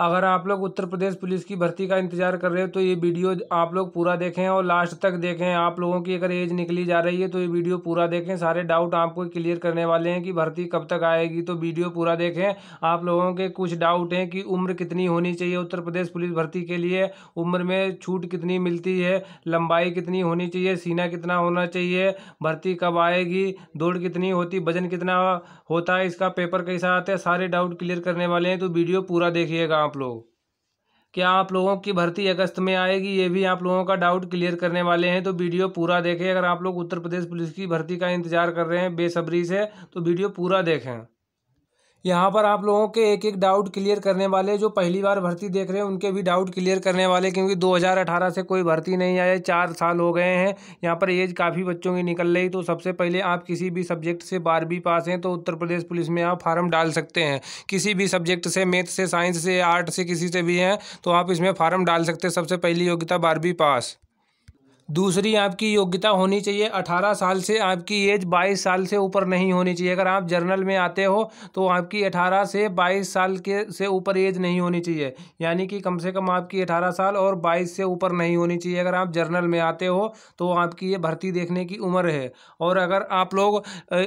अगर आप लोग उत्तर प्रदेश पुलिस की भर्ती का इंतजार कर रहे हो तो ये वीडियो आप लोग पूरा देखें और लास्ट तक देखें आप लोगों की अगर एज निकली जा रही है तो ये वीडियो पूरा देखें सारे डाउट आपको क्लियर करने वाले हैं कि भर्ती कब तक आएगी तो वीडियो पूरा देखें आप लोगों के कुछ डाउट हैं कि उम्र कितनी होनी चाहिए उत्तर प्रदेश पुलिस भर्ती के लिए उम्र में छूट कितनी मिलती है लंबाई कितनी होनी चाहिए सीना कितना होना चाहिए भर्ती कब आएगी दौड़ कितनी होती वजन कितना होता है इसका पेपर कैसा आता है सारे डाउट क्लियर करने वाले हैं तो वीडियो पूरा देखिएगा आप लोग क्या आप लोगों की भर्ती अगस्त में आएगी ये भी आप लोगों का डाउट क्लियर करने वाले हैं तो वीडियो पूरा देखें अगर आप लोग उत्तर प्रदेश पुलिस की भर्ती का इंतजार कर रहे हैं बेसब्री से तो वीडियो पूरा देखें यहाँ पर आप लोगों के एक एक डाउट क्लियर करने वाले जो पहली बार भर्ती देख रहे हैं उनके भी डाउट क्लियर करने वाले क्योंकि 2018 से कोई भर्ती नहीं आया चार साल हो गए हैं यहाँ पर एज काफ़ी बच्चों की निकल रही तो सबसे पहले आप किसी भी सब्जेक्ट से बारहवीं पास हैं तो उत्तर प्रदेश पुलिस में आप फार्म डाल सकते हैं किसी भी सब्जेक्ट से मैथ से साइंस से आर्ट से किसी से भी हैं तो आप इसमें फार्म डाल सकते हैं सबसे पहली योग्यता बारहवीं पास दूसरी आपकी योग्यता होनी चाहिए अठारह साल से आपकी एज बाईस साल से ऊपर नहीं होनी चाहिए अगर आप जर्नल में आते हो तो आपकी अठारह से बाईस साल के से ऊपर एज नहीं होनी चाहिए यानी कि कम से कम आपकी अठारह साल और बाईस से ऊपर नहीं होनी चाहिए अगर आप जर्नल में आते हो तो आपकी ये भर्ती देखने की उम्र है और अगर आप लोग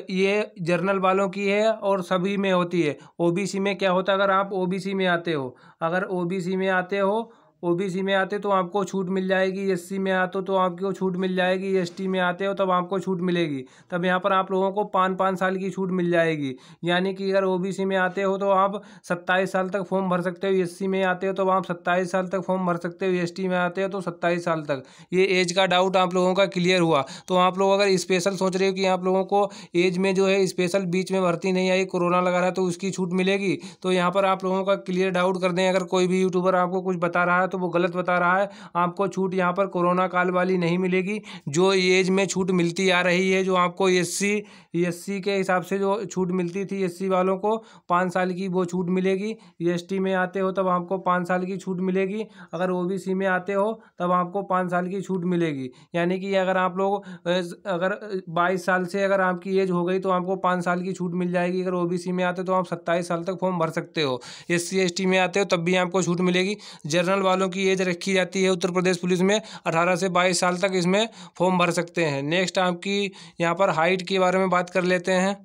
ये जर्नल वालों की है और सभी में होती है ओ में क्या होता है अगर आप ओ में आते हो अगर ओ में आते हो ओबीसी में आते तो आपको छूट मिल जाएगी एससी में आते तो आपको छूट मिल जाएगी एसटी में आते हो तब आपको छूट मिलेगी तब यहाँ पर आप लोगों को पाँच पाँच साल की छूट मिल जाएगी यानी कि अगर ओबीसी में आते हो तो आप सत्ताईस साल तक फॉर्म भर सकते हो एससी में आते हो तो आप सत्ताईस साल तक फॉर्म भर सकते हो एस में आते हो तो सत्ताईस साल तक ये एज का डाउट आप लोगों का क्लियर हुआ तो आप लोग अगर स्पेशल सोच रहे हो कि आप लोगों को एज में जो है स्पेशल बीच में भर्ती नहीं आई कोरोना लगा रहा तो उसकी छूट मिलेगी तो यहाँ पर आप लोगों का क्लियर डाउट कर दें अगर कोई भी यूट्यूबर आपको कुछ बता रहा है तो वो गलत बता रहा है आपको छूट यहाँ पर कोरोना काल वाली नहीं मिलेगी जो एज में छूट मिलती आ रही है जो आपको एस सी के हिसाब से जो छूट मिलती थी एस वालों को पाँच साल की वो छूट मिलेगी एस में आते हो तब आपको पाँच साल की छूट मिलेगी अगर ओ में आते हो तब आपको पाँच साल की छूट मिलेगी यानी कि अगर आप लोग अगर बाईस साल से अगर आपकी एज हो गई तो आपको पाँच साल की छूट मिल जाएगी अगर ओबीसी में आते हो तो आप सत्ताईस साल तक फॉर्म भर सकते हो एस सी में आते हो तब भी आपको छूट मिलेगी जनरल वालों वालों की एज रखी जाती है उत्तर प्रदेश पुलिस में अठारह से बाईस साल तक इसमें फॉर्म भर सकते हैं नेक्स्ट आपकी यहाँ पर हाइट के बारे में बात कर लेते हैं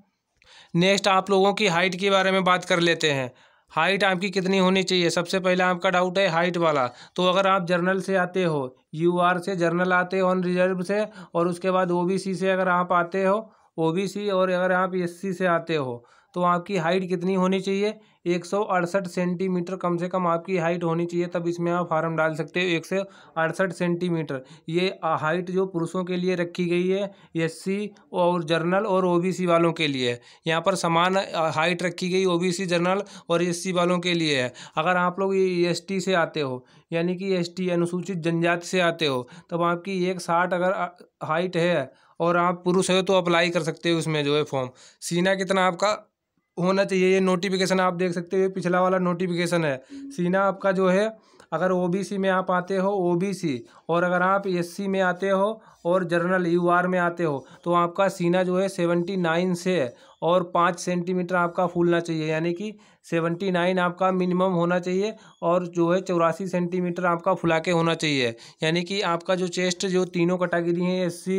नेक्स्ट आप लोगों की हाइट के बारे में बात कर लेते हैं हाइट आपकी कितनी होनी चाहिए सबसे पहले आपका डाउट है हाइट वाला तो अगर आप जर्नल से आते हो यू आर से जर्नल आते हो ऑन रिजर्व से और उसके बाद ओ बी सी से अगर आप आते हो ओ बी सी और अगर आप एस सी से आते हो तो आपकी हाइट कितनी होनी चाहिए एक सौ अड़सठ सेंटीमीटर कम से कम आपकी हाइट होनी चाहिए तब इसमें आप फार्म डाल सकते हो एक सौ अड़सठ सेंटीमीटर ये हाइट जो पुरुषों के लिए रखी गई है एससी और जर्नल और ओबीसी वालों के लिए है यहाँ पर समान हाइट रखी गई ओबीसी जर्नल और एससी वालों के लिए है अगर आप लोग ये एसटी से आते हो यानी कि एस अनुसूचित जनजाति से आते हो तब आपकी एक साठ अगर हाइट है और आप पुरुष हो तो अप्लाई कर सकते हो उसमें जो है फॉर्म सीना कितना आपका होना चाहिए ये नोटिफिकेशन आप देख सकते हो पिछला वाला नोटिफिकेशन है सीना आपका जो है अगर ओबीसी में आप आते हो ओबीसी और अगर आप एससी में आते हो और जनरल यूआर में आते हो तो आपका सीना जो है सेवेंटी नाइन से और पाँच सेंटीमीटर आपका फूलना चाहिए यानी कि सेवेंटी नाइन आपका मिनिमम होना चाहिए और जो है चौरासी सेंटीमीटर आपका फुला के होना चाहिए यानी कि आपका जो चेस्ट जो तीनों कैटेगरी हैं S C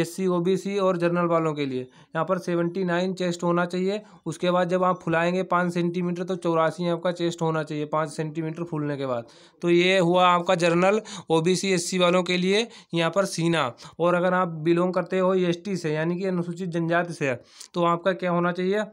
S C O B C और जनरल वालों के लिए यहाँ पर सेवेंटी नाइन चेस्ट होना चाहिए उसके बाद जब आप फुलाएंगे पाँच सेंटीमीटर तो चौरासी आपका चेस्ट होना चाहिए पाँच सेंटीमीटर फूलने के बाद तो ये हुआ आपका general O B C S C वालों के लिए यहाँ पर सीना और अगर आप बिलोंग करते हो एस टी से यानी कि अनुसूचित जनजाति से तो आपका क्या होना चाहिए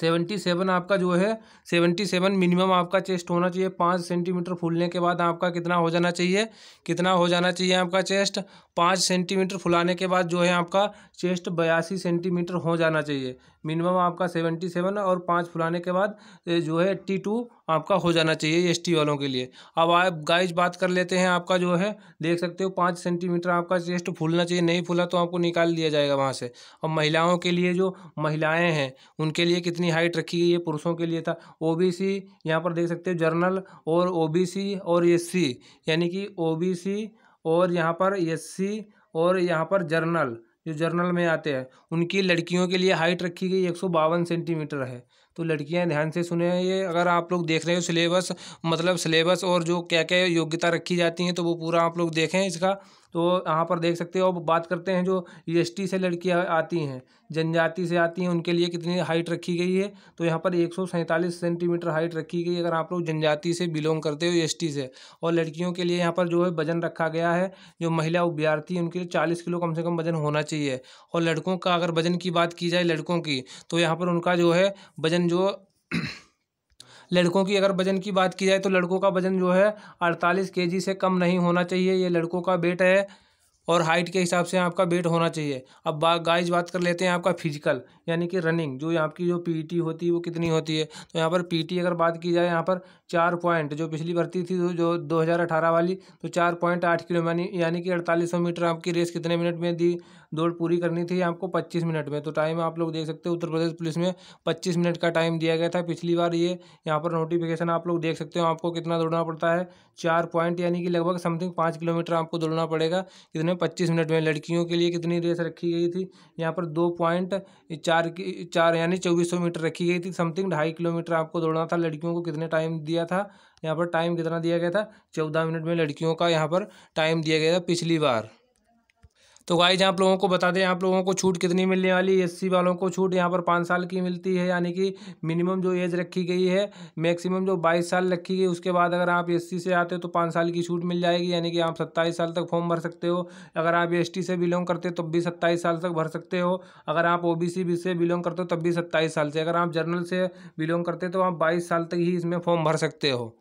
सेवेंटी सेवन आपका जो है सेवेंटी सेवन मिनिमम आपका चेस्ट होना चाहिए पाँच सेंटीमीटर फूलने के बाद आपका कितना हो जाना चाहिए कितना हो जाना चाहिए आपका चेस्ट पाँच सेंटीमीटर फुलाने के बाद जो है आपका चेस्ट बयासी सेंटीमीटर हो जाना चाहिए मिनिमम आपका सेवेंटी सेवन और पाँच फुलाने के बाद जो है एट्टी टू आपका हो जाना चाहिए एस टी वालों के लिए अब आप गाइज बात कर लेते हैं आपका जो है देख सकते हो पाँच सेंटीमीटर आपका चेस्ट फूलना चाहिए नहीं फूला तो आपको निकाल दिया जाएगा वहाँ से और महिलाओं के लिए जो महिलाएँ हैं उनके लिए कितनी हाइट रखी गई है पुरुषों के लिए था ओ बी सी यहाँ पर देख सकते हो जर्नल और ओ बी सी और एस सी यानी कि ओ बी सी और यहाँ पर एस और यहाँ पर जर्नल जो जर्नल में आते हैं उनकी लड़कियों के लिए हाइट रखी गई एक सौ बावन सेंटीमीटर है तो लड़कियां ध्यान से सुने ये अगर आप लोग देख रहे हो सिलेबस मतलब सिलेबस और जो क्या क्या योग्यता रखी जाती हैं तो वो पूरा आप लोग देखें इसका तो यहाँ पर देख सकते हो अब बात करते हैं जो ई e से लड़कियाँ आती हैं जनजाति से आती हैं उनके लिए कितनी हाइट रखी गई है तो यहाँ पर एक सेंटीमीटर हाइट रखी गई है अगर आप लोग जनजाति से बिलोंग करते हो एसटी e से और लड़कियों के लिए यहाँ पर जो है वजन रखा गया है जो महिला अभ्यार्थी उनके लिए चालीस किलो कम से कम वजन होना चाहिए और लड़कों का अगर वजन की बात की जाए लड़कों की तो यहाँ पर उनका जो है वजन वज़न जो लड़कों की अगर वज़न की बात की जाए तो लड़कों का वज़न जो है अड़तालीस के जी से कम नहीं होना चाहिए ये लड़कों का वेट है और हाइट के हिसाब से आपका वेट होना चाहिए अब बा, गाइज बात कर लेते हैं आपका फिजिकल यानी कि रनिंग जो आपकी जो पीटी होती है वो कितनी होती है तो यहाँ पर पीटी अगर बात की जाए यहाँ पर चार पॉइंट जो पिछली भर्ती थी तो जो दो हज़ार अठारह वाली तो चार पॉइंट आठ किलो यानी यानी कि अड़तालीस सौ मीटर आपकी रेस कितने मिनट में दी दौड़ पूरी करनी थी आपको पच्चीस मिनट में तो टाइम आप लोग देख सकते हो उत्तर प्रदेश पुलिस में पच्चीस मिनट का टाइम दिया गया था पिछली बार ये यहाँ पर नोटिफिकेशन आप लोग देख सकते हो आपको कितना दौड़ना पड़ता है चार पॉइंट यानी कि लगभग समथिंग पाँच किलोमीटर आपको दौड़ना पड़ेगा कितने पच्चीस मिनट में लड़कियों के लिए कितनी रेस रखी गई थी यहाँ पर दो पॉइंट चार की चार यानी चौबीस सौ मीटर रखी गई थी समथिंग ढाई किलोमीटर आपको दौड़ना था लड़कियों को कितने टाइम दिया था यहाँ पर टाइम कितना दिया गया था चौदह मिनट में लड़कियों का यहाँ पर टाइम दिया गया था पिछली बार तो गाइज आप लोगों को बता दें आप लोगों को छूट कितनी मिलने वाली है एससी वालों को छूट यहाँ पर पाँच साल की मिलती है यानी कि मिनिमम जो एज रखी गई है मैक्सिमम जो बाईस साल रखी गई उसके बाद अगर आप एससी से आते हो तो पाँच साल की छूट मिल जाएगी यानी कि आप सत्ताईस साल तक फॉर्म भर सकते हो अगर आप एस से बिलोंग करते हो तब भी सत्ताईस साल तक भर सकते हो अगर आप ओ बी से बिलोंग करते हो तब भी सत्ताईस साल से अगर आप जर्नल से बिलोंग करते हो तो आप बाईस साल तक ही इसमें फॉर्म भर सकते हो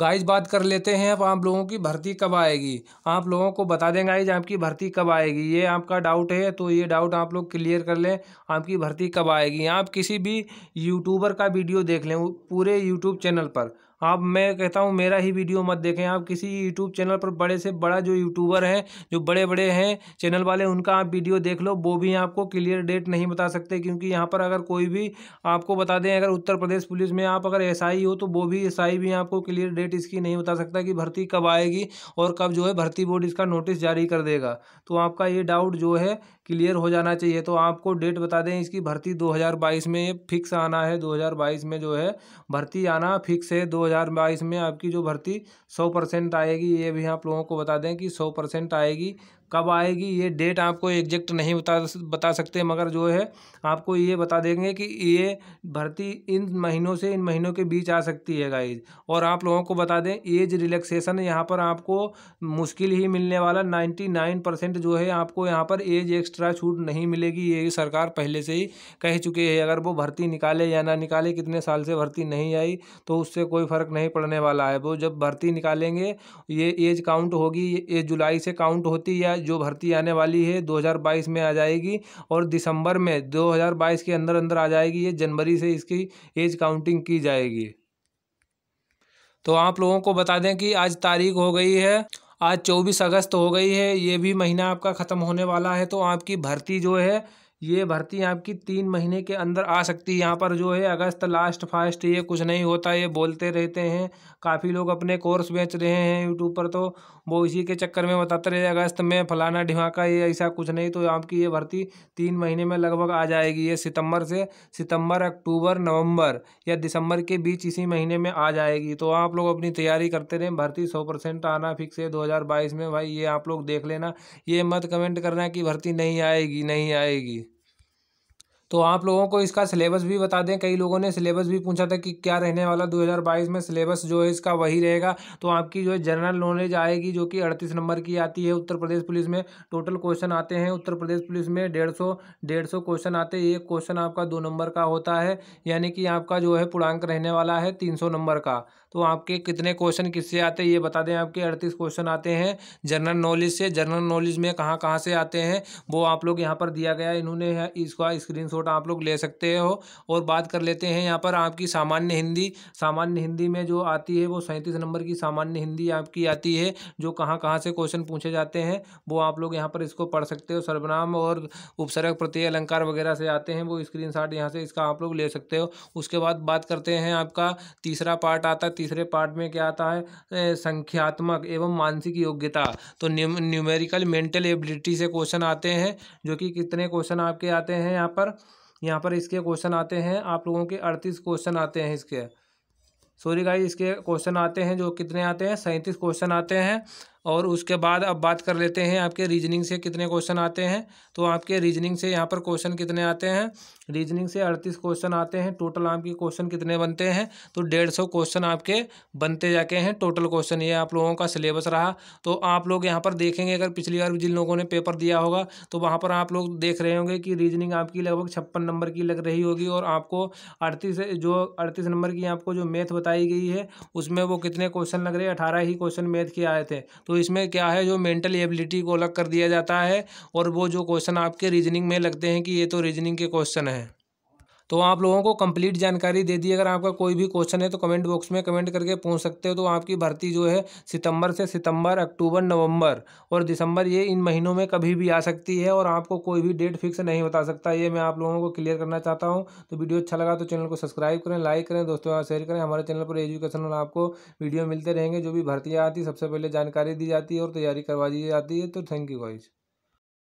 गाइज बात कर लेते हैं अब आप लोगों की भर्ती कब आएगी आप लोगों को बता दें गाइज आपकी भर्ती कब आएगी ये आपका डाउट है तो ये डाउट आप लोग क्लियर कर लें आपकी भर्ती कब आएगी आप किसी भी यूट्यूबर का वीडियो देख लें पूरे यूट्यूब चैनल पर आप मैं कहता हूँ मेरा ही वीडियो मत देखें आप किसी यूट्यूब चैनल पर बड़े से बड़ा जो यूट्यूबर हैं जो बड़े बड़े हैं चैनल वाले उनका आप वीडियो देख लो वो भी आपको क्लियर डेट नहीं बता सकते क्योंकि यहाँ पर अगर कोई भी आपको बता दें अगर उत्तर प्रदेश पुलिस में आप अगर एस हो तो वो भी एस भी आपको क्लियर डेट इसकी नहीं बता सकता कि भर्ती कब आएगी और कब जो है भर्ती बोर्ड इसका नोटिस जारी कर देगा तो आपका ये डाउट जो है क्लियर हो जाना चाहिए तो आपको डेट बता दें इसकी भर्ती 2022 में फिक्स आना है 2022 में जो है भर्ती आना फिक्स है 2022 में आपकी जो भर्ती 100 परसेंट आएगी ये भी आप लोगों को बता दें कि 100 परसेंट आएगी कब आएगी ये डेट आपको एग्जैक्ट नहीं बता बता सकते मगर जो है आपको ये बता देंगे कि ये भर्ती इन महीनों से इन महीनों के बीच आ सकती है गाइज और आप लोगों को बता दें एज रिलैक्सेशन यहाँ पर आपको मुश्किल ही मिलने वाला नाइन्टी नाइन परसेंट जो है आपको यहाँ पर एज एक्स्ट्रा छूट नहीं मिलेगी ये सरकार पहले से ही कह चुकी है अगर वो भर्ती निकाले या ना निकाले कितने साल से भर्ती नहीं आई तो उससे कोई फ़र्क नहीं पड़ने वाला है वो जब भर्ती निकालेंगे ये एज काउंट होगी ये जुलाई से काउंट होती या है जो भर्ती आने वाली है 2022 में आ जाएगी और दिसंबर में 2022 के अंदर अंदर आ जाएगी ये जनवरी से इसकी एज काउंटिंग की जाएगी तो आप लोगों को बता दें कि आज तारीख हो गई है आज 24 अगस्त हो गई है ये भी महीना आपका ख़त्म होने वाला है तो आपकी भर्ती जो है ये भर्ती आपकी तीन महीने के अंदर आ सकती है यहाँ पर जो है अगस्त लास्ट फास्ट ये कुछ नहीं होता ये बोलते रहते हैं काफ़ी लोग अपने कोर्स बेच रहे हैं यूट्यूब पर तो वो इसी के चक्कर में बताते रहे अगस्त में फलाना ढिमाका ये ऐसा कुछ नहीं तो आपकी ये भर्ती तीन महीने में लगभग आ जाएगी ये सितंबर से सितंबर अक्टूबर नवम्बर या दिसंबर के बीच इसी महीने में आ जाएगी तो आप लोग अपनी तैयारी करते रहें भर्ती सौ परसेंट आना फिक्स है दो में भाई ये आप लोग देख लेना ये मत कमेंट करना कि भर्ती नहीं आएगी नहीं आएगी तो आप लोगों को इसका सिलेबस भी बता दें कई लोगों ने सिलेबस भी पूछा था कि क्या रहने वाला 2022 में सिलेबस जो है इसका वही रहेगा तो आपकी जो है जनरल नॉलेज आएगी जो कि अड़तीस नंबर की आती है उत्तर प्रदेश पुलिस में टोटल क्वेश्चन आते हैं उत्तर प्रदेश पुलिस में डेढ़ सौ डेढ़ सौ क्वेश्चन आते हैं एक क्वेश्चन आपका दो नंबर का होता है यानी कि आपका जो है पूर्णांक रहने वाला है तीन सौ नंबर का तो आपके कितने क्वेश्चन किससे आते हैं ये बता दें आपके अड़तीस क्वेश्चन आते हैं जनरल नॉलेज से जनरल नॉलेज में कहाँ कहाँ से आते हैं वो आप लोग यहाँ पर दिया गया इन्होंने इसका स्क्रीन आप लोग ले सकते हो और बात कर लेते हैं यहाँ पर आपकी सामान्य हिंदी सामान्य हिंदी में जो आती है वो सैंतीस नंबर की सामान्य हिंदी आपकी आती है जो कहाँ कहाँ से क्वेश्चन पूछे जाते हैं वो आप लोग यहाँ पर इसको पढ़ सकते हो सर्वनाम और उपसर्ग प्रत्यय अलंकार वगैरह से आते हैं वो स्क्रीन शॉट यहाँ से इसका आप लोग ले सकते हो उसके बाद बात करते हैं आपका तीसरा पार्ट आता है तीसरे पार्ट में क्या आता है संख्यात्मक एवं मानसिक योग्यता तो न्यूमेरिकल मेंटल एबिलिटी से क्वेश्चन आते हैं जो कि कितने क्वेश्चन आपके आते हैं यहाँ पर यहाँ पर इसके क्वेश्चन आते हैं आप लोगों के अड़तीस क्वेश्चन आते हैं इसके सॉरी गाइस इसके क्वेश्चन आते हैं जो कितने आते हैं सैंतीस क्वेश्चन आते हैं और उसके बाद अब बात कर लेते हैं आपके रीजनिंग से कितने क्वेश्चन आते हैं तो आपके रीजनिंग से यहाँ पर क्वेश्चन कितने आते हैं रीजनिंग से अड़तीस क्वेश्चन आते हैं टोटल आपके क्वेश्चन कितने बनते हैं तो डेढ़ सौ क्वेश्चन आपके बनते जाके हैं टोटल क्वेश्चन ये आप लोगों का सिलेबस रहा तो आप लोग यहाँ पर देखेंगे अगर पिछली बार जिन लोगों ने पेपर दिया होगा तो वहाँ पर आप लोग देख रहे होंगे कि रीजनिंग आपकी लगभग छप्पन नंबर की लग रही होगी और आपको अड़तीस जो अड़तीस नंबर की आपको जो मैथ बताई गई है उसमें वो कितने क्वेश्चन लग रहे हैं अठारह ही क्वेश्चन मैथ के आए थे तो तो इसमें क्या है जो मेंटल एबिलिटी को अलग कर दिया जाता है और वो जो क्वेश्चन आपके रीजनिंग में लगते हैं कि ये तो रीजनिंग के क्वेश्चन हैं तो आप लोगों को कंप्लीट जानकारी दे दी अगर आपका कोई भी क्वेश्चन है तो कमेंट बॉक्स में कमेंट करके पूछ सकते हो तो आपकी भर्ती जो है सितंबर से सितंबर अक्टूबर नवंबर और दिसंबर ये इन महीनों में कभी भी आ सकती है और आपको कोई भी डेट फिक्स नहीं बता सकता ये मैं आप लोगों को क्लियर करना चाहता हूँ तो वीडियो अच्छा लगा तो चैनल को सब्सक्राइब करें लाइक करें दोस्तों शेयर करें हमारे चैनल पर और आपको वीडियो मिलते रहेंगे जो भी भर्तियाँ आती सबसे पहले जानकारी दी जाती है और तैयारी करवा दी जाती है तो थैंक यू वाइज